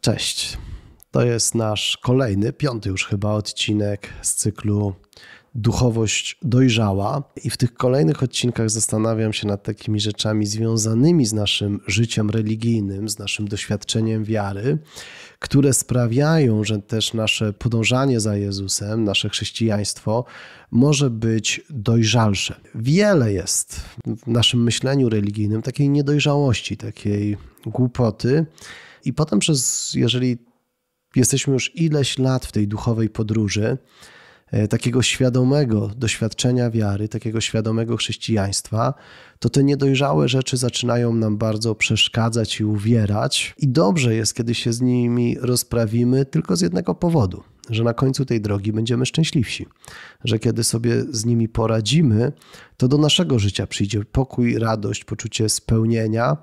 Cześć. To jest nasz kolejny, piąty już chyba odcinek z cyklu Duchowość Dojrzała. I w tych kolejnych odcinkach zastanawiam się nad takimi rzeczami związanymi z naszym życiem religijnym, z naszym doświadczeniem wiary, które sprawiają, że też nasze podążanie za Jezusem, nasze chrześcijaństwo może być dojrzalsze. Wiele jest w naszym myśleniu religijnym takiej niedojrzałości, takiej głupoty i potem przez, jeżeli jesteśmy już ileś lat w tej duchowej podróży, e, takiego świadomego doświadczenia wiary, takiego świadomego chrześcijaństwa, to te niedojrzałe rzeczy zaczynają nam bardzo przeszkadzać i uwierać. I dobrze jest, kiedy się z nimi rozprawimy, tylko z jednego powodu że na końcu tej drogi będziemy szczęśliwsi, że kiedy sobie z nimi poradzimy, to do naszego życia przyjdzie pokój, radość, poczucie spełnienia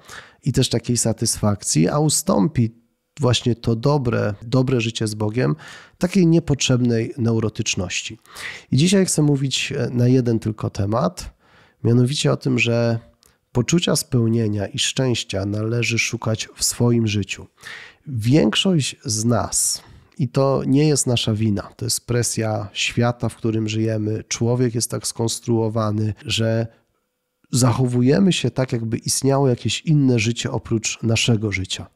i też takiej satysfakcji, a ustąpi właśnie to dobre, dobre życie z Bogiem, takiej niepotrzebnej neurotyczności. I dzisiaj chcę mówić e, na jeden tylko temat, mianowicie o tym, że poczucia spełnienia i szczęścia należy szukać w swoim życiu. Większość z nas, i to nie jest nasza wina. To jest presja świata, w którym żyjemy. Człowiek jest tak skonstruowany, że zachowujemy się tak, jakby istniało jakieś inne życie oprócz naszego życia.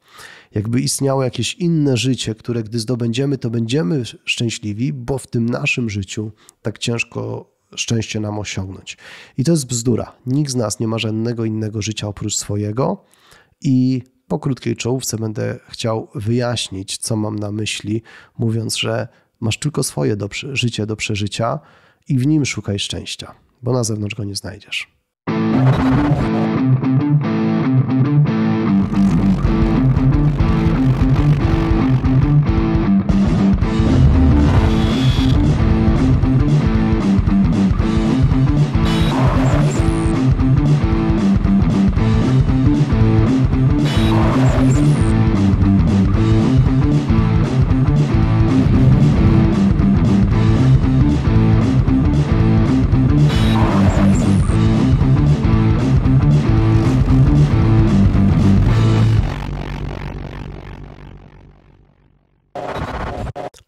Jakby istniało jakieś inne życie, które gdy zdobędziemy, to będziemy szczęśliwi, bo w tym naszym życiu tak ciężko szczęście nam osiągnąć. I to jest bzdura. Nikt z nas nie ma żadnego innego życia oprócz swojego i po krótkiej czołówce będę chciał wyjaśnić, co mam na myśli, mówiąc, że masz tylko swoje do, życie do przeżycia i w nim szukaj szczęścia, bo na zewnątrz go nie znajdziesz.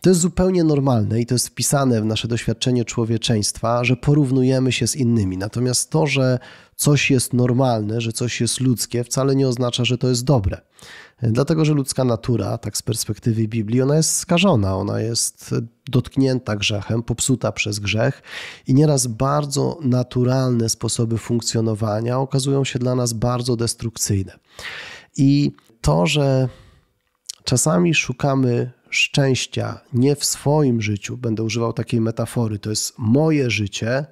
To jest zupełnie normalne i to jest wpisane w nasze doświadczenie człowieczeństwa, że porównujemy się z innymi. Natomiast to, że coś jest normalne, że coś jest ludzkie, wcale nie oznacza, że to jest dobre. Dlatego, że ludzka natura, tak z perspektywy Biblii, ona jest skażona, ona jest dotknięta grzechem, popsuta przez grzech i nieraz bardzo naturalne sposoby funkcjonowania okazują się dla nas bardzo destrukcyjne. I to, że czasami szukamy szczęścia nie w swoim życiu, będę używał takiej metafory, to jest moje życie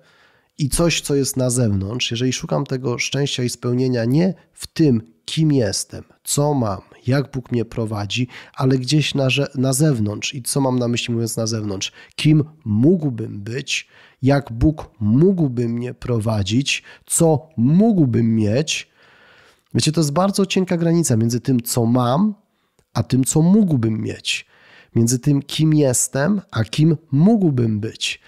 i coś, co jest na zewnątrz, jeżeli szukam tego szczęścia i spełnienia nie w tym, kim jestem, co mam, jak Bóg mnie prowadzi, ale gdzieś na, na zewnątrz i co mam na myśli mówiąc na zewnątrz, kim mógłbym być, jak Bóg mógłby mnie prowadzić, co mógłbym mieć. Wiecie, to jest bardzo cienka granica między tym, co mam, a tym, co mógłbym mieć między tym, kim jestem, a kim mógłbym być,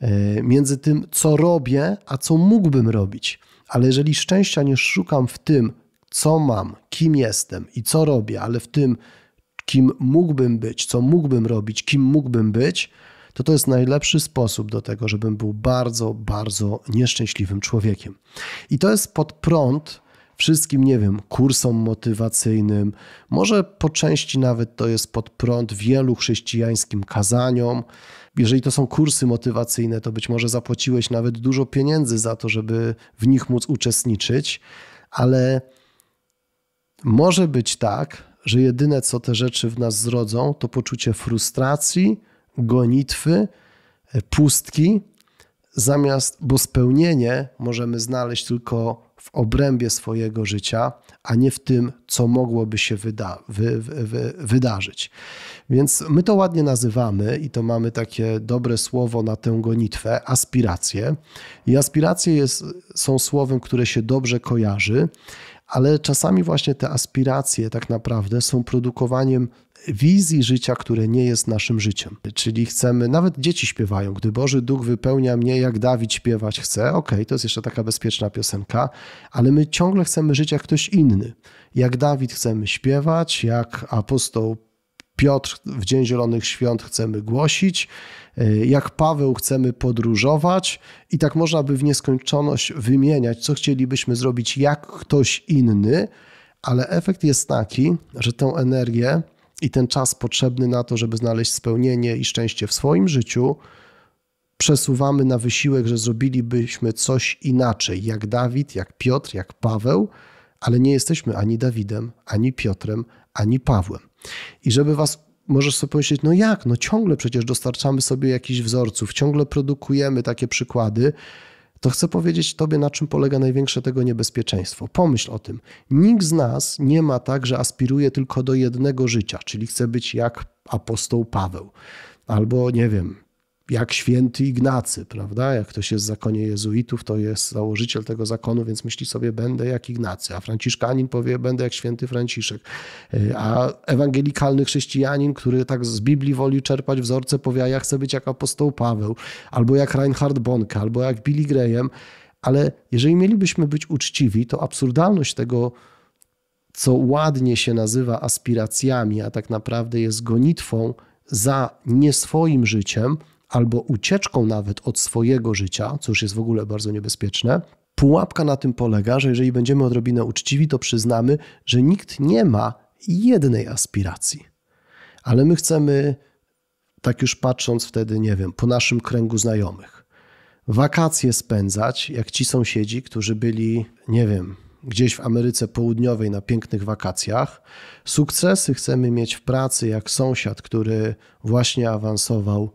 e, między tym, co robię, a co mógłbym robić. Ale jeżeli szczęścia nie szukam w tym, co mam, kim jestem i co robię, ale w tym, kim mógłbym być, co mógłbym robić, kim mógłbym być, to to jest najlepszy sposób do tego, żebym był bardzo, bardzo nieszczęśliwym człowiekiem. I to jest pod prąd wszystkim, nie wiem, kursom motywacyjnym. Może po części nawet to jest pod prąd wielu chrześcijańskim kazaniom. Jeżeli to są kursy motywacyjne, to być może zapłaciłeś nawet dużo pieniędzy za to, żeby w nich móc uczestniczyć, ale może być tak, że jedyne co te rzeczy w nas zrodzą, to poczucie frustracji, gonitwy, pustki, zamiast, bo spełnienie możemy znaleźć tylko w obrębie swojego życia, a nie w tym, co mogłoby się wyda wy wy wy wydarzyć. Więc my to ładnie nazywamy i to mamy takie dobre słowo na tę gonitwę aspiracje. I aspiracje jest, są słowem, które się dobrze kojarzy ale czasami właśnie te aspiracje tak naprawdę są produkowaniem wizji życia, które nie jest naszym życiem. Czyli chcemy, nawet dzieci śpiewają, gdy Boży Duch wypełnia mnie, jak Dawid śpiewać chce, ok, to jest jeszcze taka bezpieczna piosenka, ale my ciągle chcemy żyć jak ktoś inny. Jak Dawid chcemy śpiewać, jak apostoł Piotr w Dzień Zielonych Świąt chcemy głosić, e, jak Paweł chcemy podróżować i tak można by w nieskończoność wymieniać, co chcielibyśmy zrobić jak ktoś inny, ale efekt jest taki, że tą energię i ten czas potrzebny na to, żeby znaleźć spełnienie i szczęście w swoim życiu, przesuwamy na wysiłek, że zrobilibyśmy coś inaczej, jak Dawid, jak Piotr, jak Paweł, ale nie jesteśmy ani Dawidem, ani Piotrem, ani Pawłem. I żeby was możesz sobie pomyśleć, no jak, no ciągle przecież dostarczamy sobie jakichś wzorców, ciągle produkujemy takie przykłady to chcę powiedzieć Tobie, na czym polega największe tego niebezpieczeństwo. Pomyśl o tym. Nikt z nas nie ma tak, że aspiruje tylko do jednego życia, czyli chce być jak apostoł Paweł, albo nie wiem, jak święty Ignacy, prawda? Jak ktoś jest w zakonie jezuitów, to jest założyciel tego zakonu, więc myśli sobie, będę jak Ignacy, a franciszkanin powie, będę jak święty Franciszek. E, a ewangelikalny chrześcijanin, który tak z Biblii woli czerpać wzorce, powie, ja chcę być jak apostoł Paweł, albo jak Reinhard Bonke, albo jak Billy Graham. Ale jeżeli mielibyśmy być uczciwi, to absurdalność tego co ładnie się nazywa aspiracjami, a tak naprawdę jest gonitwą za nie swoim życiem, albo ucieczką nawet od swojego życia, co już jest w ogóle bardzo niebezpieczne, pułapka na tym polega, że jeżeli będziemy odrobinę uczciwi, to przyznamy, że nikt nie ma jednej aspiracji. Ale my chcemy, tak już patrząc wtedy, nie wiem, po naszym kręgu znajomych, wakacje spędzać, jak ci sąsiedzi, którzy byli, nie wiem, gdzieś w Ameryce Południowej na pięknych wakacjach. Sukcesy chcemy mieć w pracy, jak sąsiad, który właśnie awansował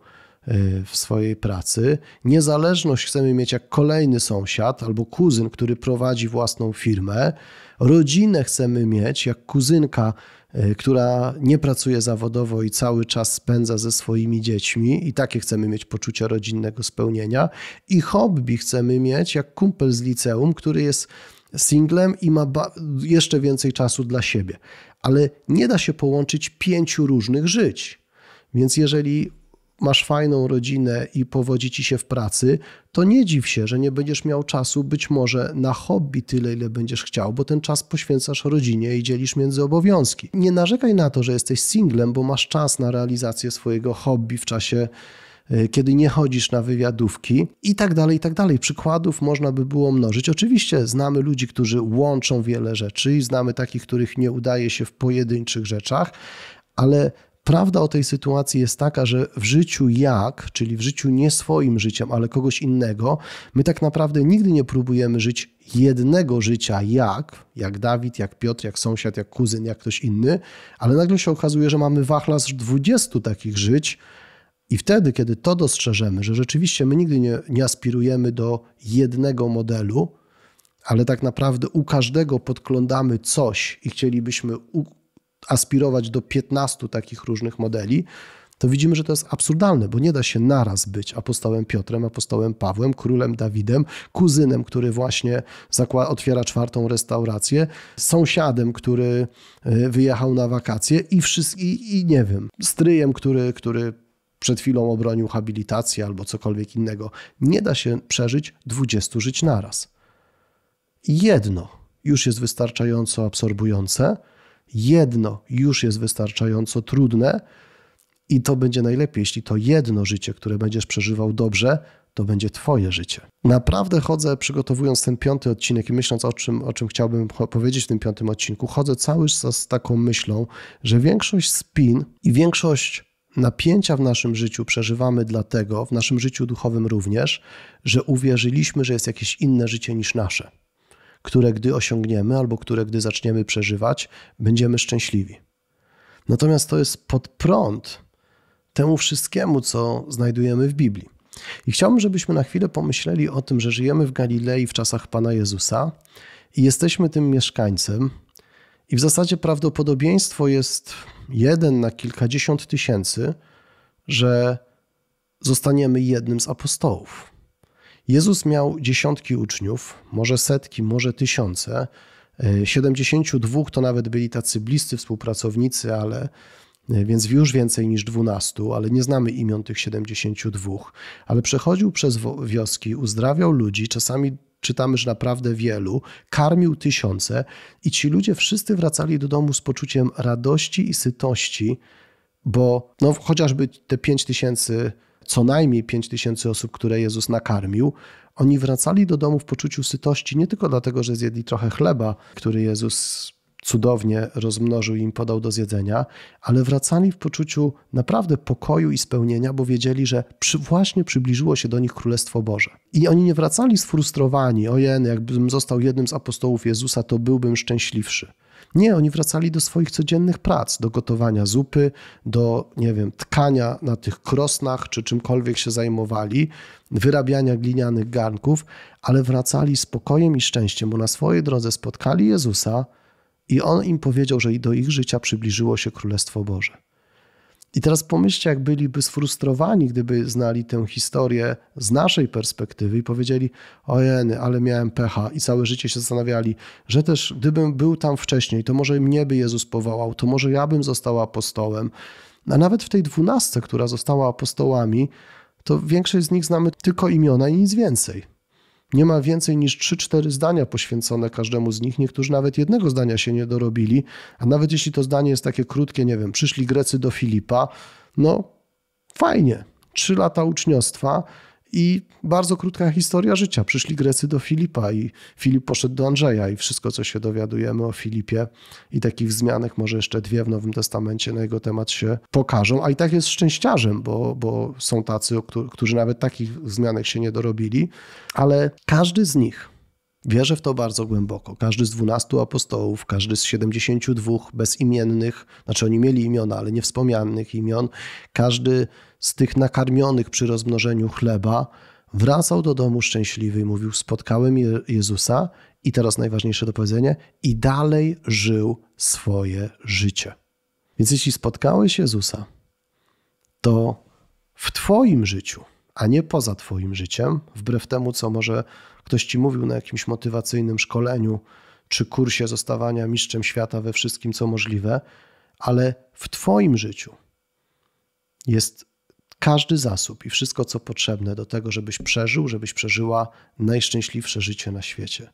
Y, w swojej pracy. Niezależność chcemy mieć jak kolejny sąsiad albo kuzyn, który prowadzi własną firmę. Rodzinę chcemy mieć jak kuzynka, y, która nie pracuje zawodowo i cały czas spędza ze swoimi dziećmi, i takie chcemy mieć poczucie rodzinnego spełnienia. I hobby chcemy mieć jak kumpel z liceum, który jest singlem i ma jeszcze więcej czasu dla siebie. Ale nie da się połączyć pięciu różnych żyć. Więc jeżeli masz fajną rodzinę i powodzi ci się w pracy, to nie dziw się, że nie będziesz miał czasu być może na hobby tyle, ile będziesz chciał, bo ten czas poświęcasz rodzinie i dzielisz między obowiązki. Nie narzekaj na to, że jesteś singlem, bo masz czas na realizację swojego hobby w czasie y, kiedy nie chodzisz na wywiadówki i tak dalej, i tak dalej. Przykładów można by było mnożyć. Oczywiście znamy ludzi, którzy łączą wiele rzeczy i znamy takich, których nie udaje się w pojedynczych rzeczach, ale Prawda o tej sytuacji jest taka, że w życiu jak, czyli w życiu nie swoim życiem, ale kogoś innego, my tak naprawdę nigdy nie próbujemy żyć jednego życia jak, jak Dawid, jak Piotr, jak sąsiad, jak kuzyn, jak ktoś inny, ale nagle się okazuje, że mamy wachlarz 20 takich żyć. I wtedy, kiedy to dostrzeżemy, że rzeczywiście my nigdy nie, nie aspirujemy do jednego modelu, ale tak naprawdę u każdego podglądamy coś i chcielibyśmy aspirować do 15 takich różnych modeli, to widzimy, że to jest absurdalne, bo nie da się naraz być apostołem Piotrem, apostołem Pawłem, królem Dawidem, kuzynem, który właśnie otwiera czwartą restaurację, sąsiadem, który e, wyjechał na wakacje i, wszyscy, i, i nie wiem, stryjem, który, który przed chwilą obronił habilitację albo cokolwiek innego. Nie da się przeżyć 20 żyć naraz. Jedno już jest wystarczająco absorbujące, jedno już jest wystarczająco trudne i to będzie najlepiej, jeśli to jedno życie, które będziesz przeżywał dobrze, to będzie Twoje życie. Naprawdę chodzę, przygotowując ten piąty odcinek i myśląc o czym, o czym chciałbym powiedzieć w tym piątym odcinku, chodzę cały czas z taką myślą, że większość spin i większość napięcia w naszym życiu przeżywamy dlatego, w naszym życiu duchowym również, że uwierzyliśmy, że jest jakieś inne życie niż nasze które gdy osiągniemy albo które gdy zaczniemy przeżywać, będziemy szczęśliwi. Natomiast to jest podprąd temu wszystkiemu, co znajdujemy w Biblii. I chciałbym, żebyśmy na chwilę pomyśleli o tym, że żyjemy w Galilei w czasach Pana Jezusa i jesteśmy tym mieszkańcem. I w zasadzie prawdopodobieństwo jest jeden na kilkadziesiąt tysięcy, że zostaniemy jednym z apostołów. Jezus miał dziesiątki uczniów, może setki, może tysiące. 72 e, to nawet byli tacy bliscy współpracownicy, ale e, więc już więcej niż 12, ale nie znamy imion tych 72. Ale przechodził przez wioski, uzdrawiał ludzi, czasami czytamy, że naprawdę wielu, karmił tysiące i ci ludzie wszyscy wracali do domu z poczuciem radości i sytości, bo no, chociażby te 5 tysięcy co najmniej 5 tysięcy osób, które Jezus nakarmił, oni wracali do domu w poczuciu sytości nie tylko dlatego, że zjedli trochę chleba, który Jezus cudownie rozmnożył i im podał do zjedzenia, ale wracali w poczuciu naprawdę pokoju i spełnienia, bo wiedzieli, że przy, właśnie przybliżyło się do nich Królestwo Boże. I oni nie wracali sfrustrowani, ojen, no jakbym został jednym z apostołów Jezusa, to byłbym szczęśliwszy. Nie, oni wracali do swoich codziennych prac, do gotowania zupy, do, nie wiem, tkania na tych krosnach, czy czymkolwiek się zajmowali, wyrabiania glinianych garnków, ale wracali spokojem i szczęściem, bo na swojej drodze spotkali Jezusa i On im powiedział, że i do ich życia przybliżyło się Królestwo Boże. I teraz pomyślcie, jak byliby sfrustrowani, gdyby znali tę historię z naszej perspektywy i powiedzieli: Ojeny, ale miałem pecha, i całe życie się zastanawiali, że też gdybym był tam wcześniej, to może mnie by Jezus powołał, to może ja bym został apostołem. A nawet w tej dwunastce, która została apostołami, to większość z nich znamy tylko imiona i nic więcej. Nie ma więcej niż 3-4 zdania poświęcone każdemu z nich. Niektórzy nawet jednego zdania się nie dorobili, a nawet jeśli to zdanie jest takie krótkie, nie wiem, przyszli Grecy do Filipa, no fajnie, 3 lata uczniostwa i bardzo krótka historia życia. Przyszli Grecy do Filipa i Filip poszedł do Andrzeja i wszystko, co się dowiadujemy o Filipie i takich zmianek może jeszcze dwie w Nowym Testamencie na jego temat się pokażą. A i tak jest szczęściarzem, bo, bo są tacy, którzy nawet takich zmianek się nie dorobili, ale każdy z nich Wierzę w to bardzo głęboko. Każdy z dwunastu apostołów, każdy z 72 bezimiennych, znaczy oni mieli imiona, ale niewspomnianych imion, każdy z tych nakarmionych przy rozmnożeniu chleba, wracał do domu szczęśliwy i mówił: Spotkałem Jezusa, i teraz najważniejsze do powiedzenia, i dalej żył swoje życie. Więc jeśli spotkałeś Jezusa, to w Twoim życiu, a nie poza Twoim życiem, wbrew temu, co może ktoś Ci mówił na jakimś motywacyjnym szkoleniu czy kursie zostawania mistrzem świata we wszystkim, co możliwe, ale w Twoim życiu jest każdy zasób i wszystko, co potrzebne do tego, żebyś przeżył, żebyś przeżyła najszczęśliwsze życie na świecie.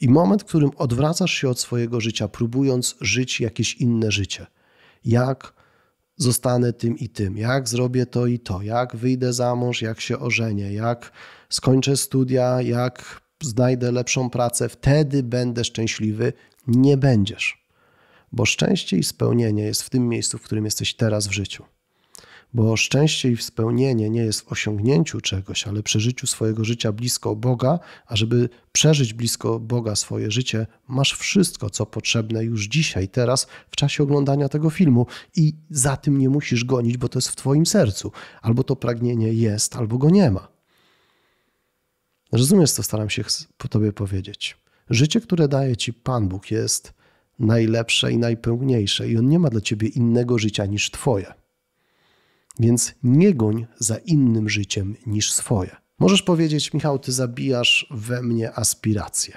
I moment, w którym odwracasz się od swojego życia, próbując żyć jakieś inne życie. Jak zostanę tym i tym, jak zrobię to i to, jak wyjdę za mąż, jak się ożenię, jak skończę studia, jak znajdę lepszą pracę, wtedy będę szczęśliwy. Nie będziesz. Bo szczęście i spełnienie jest w tym miejscu, w którym jesteś teraz w życiu bo szczęście i spełnienie nie jest w osiągnięciu czegoś, ale przeżyciu swojego życia blisko Boga, a żeby przeżyć blisko Boga swoje życie, masz wszystko, co potrzebne już dzisiaj, teraz, w czasie oglądania tego filmu i za tym nie musisz gonić, bo to jest w Twoim sercu. Albo to pragnienie jest, albo go nie ma. Rozumiesz, co staram się po Tobie powiedzieć. Życie, które daje Ci Pan Bóg, jest najlepsze i najpełniejsze, i On nie ma dla Ciebie innego życia niż Twoje. Więc nie goń za innym życiem niż swoje. Możesz powiedzieć, Michał, ty zabijasz we mnie aspiracje.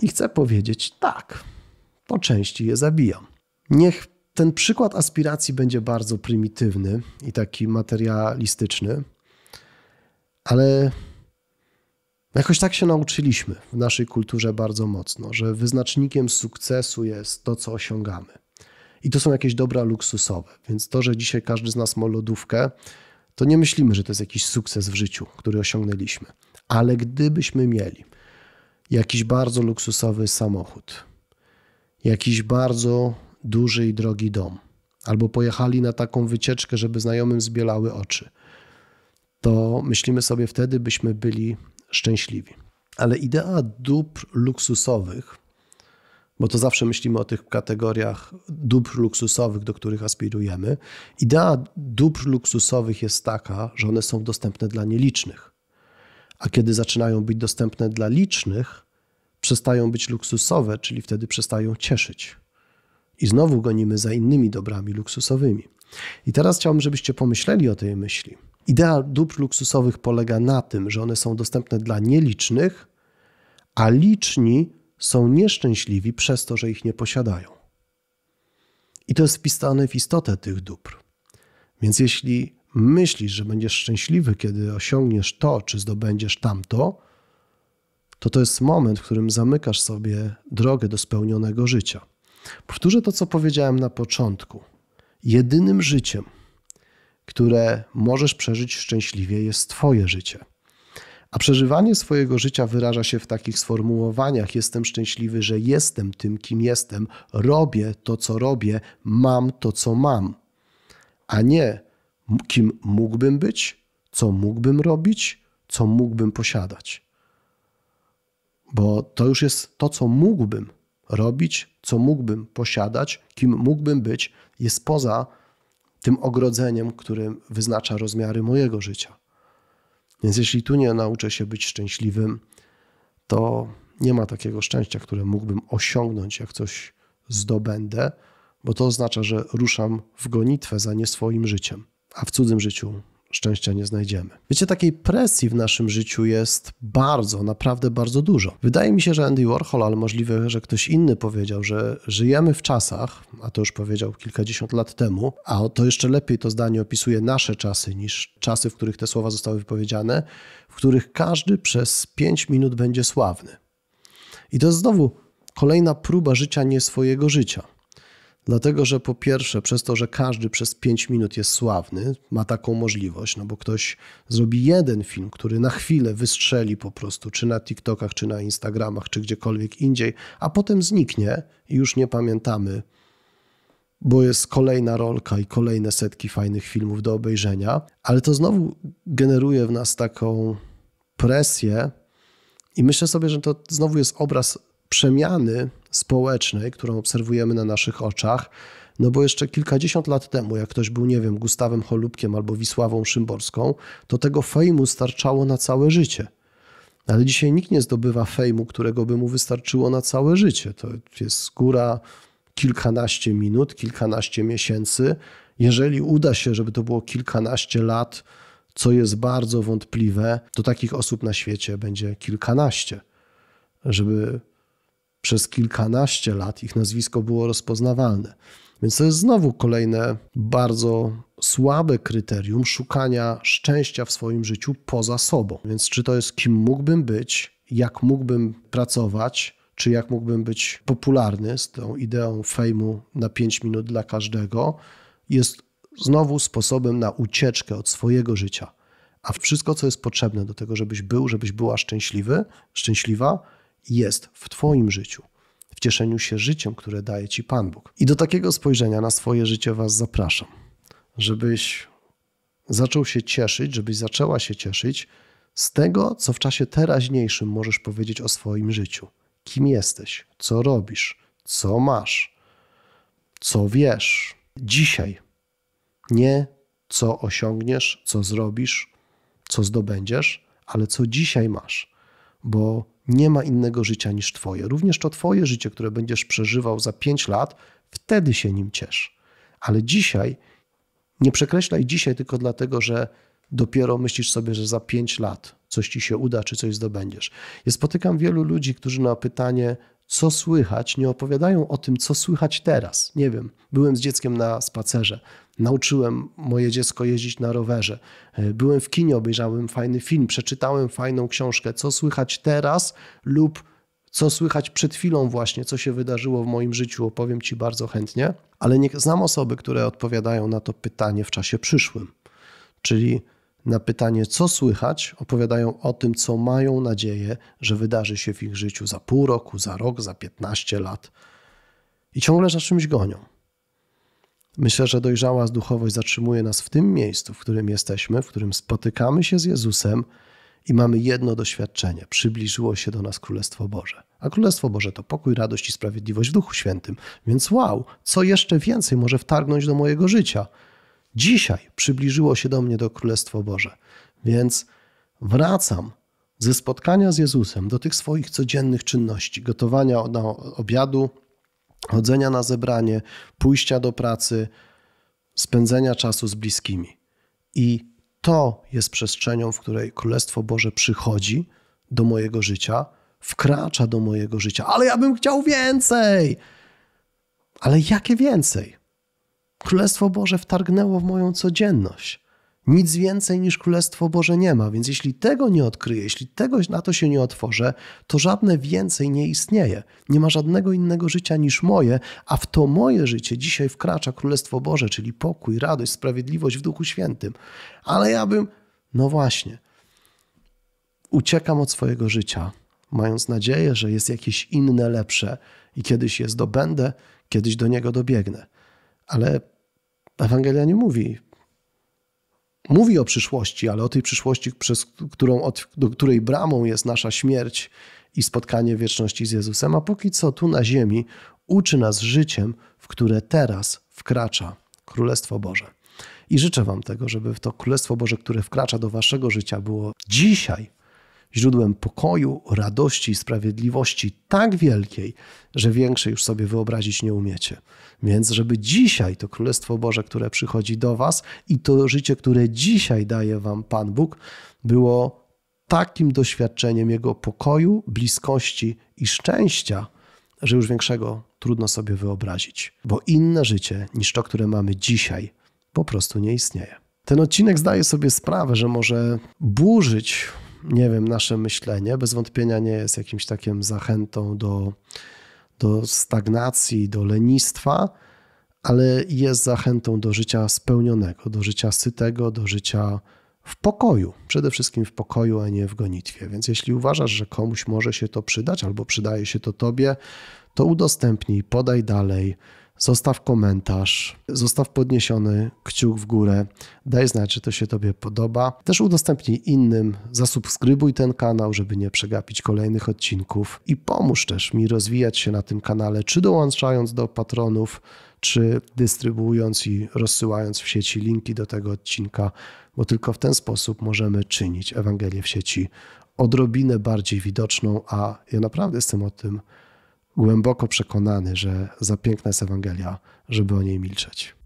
I chcę powiedzieć, tak, po części je zabijam. Niech ten przykład aspiracji będzie bardzo prymitywny i taki materialistyczny, ale jakoś tak się nauczyliśmy w naszej kulturze bardzo mocno, że wyznacznikiem sukcesu jest to, co osiągamy. I to są jakieś dobra luksusowe. Więc to, że dzisiaj każdy z nas ma lodówkę, to nie myślimy, że to jest jakiś sukces w życiu, który osiągnęliśmy. Ale gdybyśmy mieli jakiś bardzo luksusowy samochód, jakiś bardzo duży i drogi dom, albo pojechali na taką wycieczkę, żeby znajomym zbielały oczy, to myślimy sobie wtedy, byśmy byli szczęśliwi. Ale idea dóbr luksusowych bo to zawsze myślimy o tych kategoriach dóbr luksusowych, do których aspirujemy. Idea dóbr luksusowych jest taka, że one są dostępne dla nielicznych. A kiedy zaczynają być dostępne dla licznych, przestają być luksusowe, czyli wtedy przestają cieszyć. I znowu gonimy za innymi dobrami luksusowymi. I teraz chciałbym, żebyście pomyśleli o tej myśli. Idea dóbr luksusowych polega na tym, że one są dostępne dla nielicznych, a liczni są nieszczęśliwi przez to, że ich nie posiadają. I to jest wpisane w istotę tych dóbr. Więc jeśli myślisz, że będziesz szczęśliwy, kiedy osiągniesz to, czy zdobędziesz tamto, to to jest moment, w którym zamykasz sobie drogę do spełnionego życia. Powtórzę to, co powiedziałem na początku. Jedynym życiem, które możesz przeżyć szczęśliwie, jest Twoje życie. A przeżywanie swojego życia wyraża się w takich sformułowaniach: Jestem szczęśliwy, że jestem tym, kim jestem, robię to, co robię, mam to, co mam, a nie kim mógłbym być, co mógłbym robić, co mógłbym posiadać. Bo to już jest to, co mógłbym robić, co mógłbym posiadać, kim mógłbym być, jest poza tym ogrodzeniem, którym wyznacza rozmiary mojego życia. Więc jeśli tu nie nauczę się być szczęśliwym, to nie ma takiego szczęścia, które mógłbym osiągnąć, jak coś zdobędę, bo to oznacza, że ruszam w gonitwę za nie swoim życiem, a w cudzym życiu szczęścia nie znajdziemy. Wiecie, takiej presji w naszym życiu jest bardzo, naprawdę bardzo dużo. Wydaje mi się, że Andy Warhol, ale możliwe, że ktoś inny powiedział, że żyjemy w czasach, a to już powiedział kilkadziesiąt lat temu, a to jeszcze lepiej to zdanie opisuje nasze czasy niż czasy, w których te słowa zostały wypowiedziane, w których każdy przez pięć minut będzie sławny. I to jest znowu kolejna próba życia nie swojego życia. Dlatego, że po pierwsze, przez to, że każdy przez 5 minut jest sławny, ma taką możliwość, no bo ktoś zrobi jeden film, który na chwilę wystrzeli po prostu, czy na TikTokach, czy na Instagramach, czy gdziekolwiek indziej, a potem zniknie i już nie pamiętamy, bo jest kolejna rolka i kolejne setki fajnych filmów do obejrzenia, ale to znowu generuje w nas taką presję, i myślę sobie, że to znowu jest obraz przemiany społecznej, którą obserwujemy na naszych oczach. No bo jeszcze kilkadziesiąt lat temu, jak ktoś był, nie wiem, Gustawem Holubkiem albo Wisławą Szymborską, to tego fejmu starczało na całe życie. Ale dzisiaj nikt nie zdobywa fejmu, którego by mu wystarczyło na całe życie. To jest góra kilkanaście minut, kilkanaście miesięcy. Jeżeli uda się, żeby to było kilkanaście lat, co jest bardzo wątpliwe, to takich osób na świecie będzie kilkanaście. Żeby przez kilkanaście lat ich nazwisko było rozpoznawalne. Więc to jest znowu kolejne bardzo słabe kryterium szukania szczęścia w swoim życiu poza sobą. Więc czy to jest kim mógłbym być, jak mógłbym pracować, czy jak mógłbym być popularny z tą ideą fejmu na 5 minut dla każdego, jest znowu sposobem na ucieczkę od swojego życia. A wszystko, co jest potrzebne do tego, żebyś był, żebyś była szczęśliwy, szczęśliwa, jest w Twoim życiu, w cieszeniu się życiem, które daje Ci Pan Bóg. I do takiego spojrzenia na swoje życie Was zapraszam, żebyś zaczął się cieszyć, żebyś zaczęła się cieszyć z tego, co w czasie teraźniejszym możesz powiedzieć o swoim życiu. Kim jesteś, co robisz, co masz, co wiesz dzisiaj. Nie co osiągniesz, co zrobisz, co zdobędziesz, ale co dzisiaj masz, bo nie ma innego życia niż Twoje. Również to Twoje życie, które będziesz przeżywał za pięć lat, wtedy się nim ciesz. Ale dzisiaj, nie przekreślaj dzisiaj tylko dlatego, że dopiero myślisz sobie, że za pięć lat coś ci się uda, czy coś zdobędziesz. Ja spotykam wielu ludzi, którzy na pytanie, co słychać, nie opowiadają o tym, co słychać teraz. Nie wiem, byłem z dzieckiem na spacerze, nauczyłem moje dziecko jeździć na rowerze, e, byłem w kinie, obejrzałem fajny film, przeczytałem fajną książkę, co słychać teraz lub co słychać przed chwilą właśnie, co się wydarzyło w moim życiu, opowiem Ci bardzo chętnie, ale nie, znam osoby, które odpowiadają na to pytanie w czasie przyszłym. Czyli na pytanie, co słychać, opowiadają o tym, co mają nadzieję, że wydarzy się w ich życiu za pół roku, za rok, za 15 lat. I ciągle za czymś gonią. Myślę, że dojrzała duchowość zatrzymuje nas w tym miejscu, w którym jesteśmy, w którym spotykamy się z Jezusem i mamy jedno doświadczenie: przybliżyło się do nas Królestwo Boże. A Królestwo Boże to pokój, radość i sprawiedliwość w Duchu Świętym. Więc wow, co jeszcze więcej może wtargnąć do mojego życia? Dzisiaj przybliżyło się do mnie to Królestwo Boże, więc wracam ze spotkania z Jezusem do tych swoich codziennych czynności, gotowania na obiadu, chodzenia na zebranie, pójścia do pracy, spędzenia czasu z bliskimi. I to jest przestrzenią, w której Królestwo Boże przychodzi do mojego życia, wkracza do mojego życia. Ale ja bym chciał więcej! Ale jakie więcej? Królestwo Boże wtargnęło w moją codzienność. Nic więcej niż Królestwo Boże nie ma, więc jeśli tego nie odkryję, jeśli tego na to się nie otworzę, to żadne więcej nie istnieje. Nie ma żadnego innego życia niż moje, a w to moje życie dzisiaj wkracza Królestwo Boże, czyli pokój, radość, sprawiedliwość w Duchu Świętym. Ale ja bym, no właśnie, uciekam od swojego życia, mając nadzieję, że jest jakieś inne, lepsze i kiedyś je zdobędę, kiedyś do niego dobiegnę. Ale Ewangelia nie mówi. Mówi o przyszłości, ale o tej przyszłości, przez którą, od, do której bramą jest nasza śmierć i spotkanie wieczności z Jezusem, a póki co tu na ziemi uczy nas życiem, w które teraz wkracza Królestwo Boże. I życzę Wam tego, żeby to Królestwo Boże, które wkracza do Waszego życia, było dzisiaj źródłem pokoju, radości i sprawiedliwości tak wielkiej, że większej już sobie wyobrazić nie umiecie. Więc, żeby dzisiaj to Królestwo Boże, które przychodzi do Was i to życie, które dzisiaj daje Wam Pan Bóg, było takim doświadczeniem Jego pokoju, bliskości i szczęścia, że już większego trudno sobie wyobrazić, bo inne życie niż to, które mamy dzisiaj, po prostu nie istnieje. Ten odcinek zdaje sobie sprawę, że może burzyć nie wiem, nasze myślenie bez wątpienia nie jest jakimś takim zachętą do, do stagnacji, do lenistwa, ale jest zachętą do życia spełnionego, do życia sytego, do życia w pokoju, przede wszystkim w pokoju, a nie w gonitwie. Więc jeśli uważasz, że komuś może się to przydać albo przydaje się to tobie, to udostępnij, podaj dalej zostaw komentarz, zostaw podniesiony kciuk w górę, daj znać, czy to się Tobie podoba. Też udostępnij innym, zasubskrybuj ten kanał, żeby nie przegapić kolejnych odcinków i pomóż też mi rozwijać się na tym kanale, czy dołączając do patronów, czy dystrybuując i rozsyłając w sieci linki do tego odcinka, bo tylko w ten sposób możemy czynić Ewangelię w sieci odrobinę bardziej widoczną, a ja naprawdę jestem o tym głęboko przekonany, że za piękna jest Ewangelia, żeby o niej milczeć.